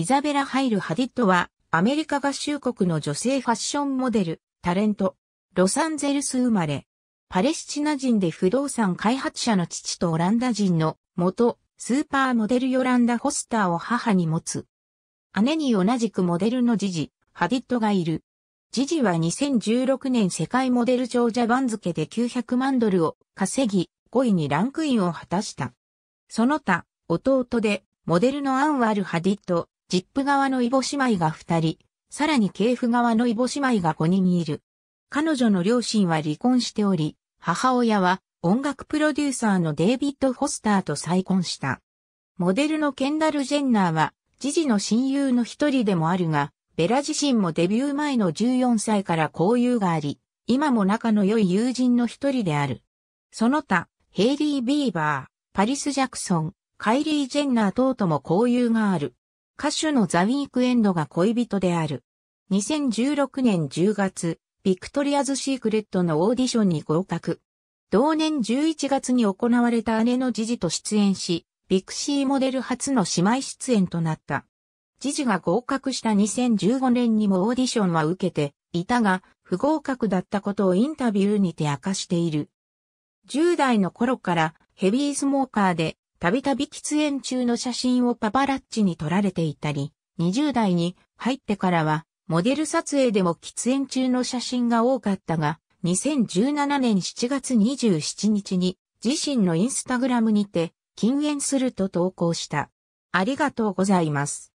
イザベラ・ハイル・ハディットは、アメリカ合衆国の女性ファッションモデル、タレント、ロサンゼルス生まれ、パレスチナ人で不動産開発者の父とオランダ人の元、スーパーモデルヨランダ・ホスターを母に持つ。姉に同じくモデルのジジ、ハディットがいる。ジジは2016年世界モデル長者番付で900万ドルを稼ぎ、5位にランクインを果たした。その他、弟で、モデルのアンワール・ハディット、ジップ側のイボ姉妹が2人、さらに系譜側のイボ姉妹が5人いる。彼女の両親は離婚しており、母親は音楽プロデューサーのデイビッド・フォスターと再婚した。モデルのケンダル・ジェンナーは、ジジの親友の一人でもあるが、ベラ自身もデビュー前の14歳から交友があり、今も仲の良い友人の一人である。その他、ヘイリー・ビーバー、パリス・ジャクソン、カイリー・ジェンナー等とも交友がある。歌手のザ・ウィークエンドが恋人である。2016年10月、ビクトリアズ・シークレットのオーディションに合格。同年11月に行われた姉のジジと出演し、ビクシーモデル初の姉妹出演となった。ジジが合格した2015年にもオーディションは受けていたが、不合格だったことをインタビューにて明かしている。10代の頃からヘビースモーカーでたびたび喫煙中の写真をパパラッチに撮られていたり、20代に入ってからは、モデル撮影でも喫煙中の写真が多かったが、2017年7月27日に自身のインスタグラムにて禁煙すると投稿した。ありがとうございます。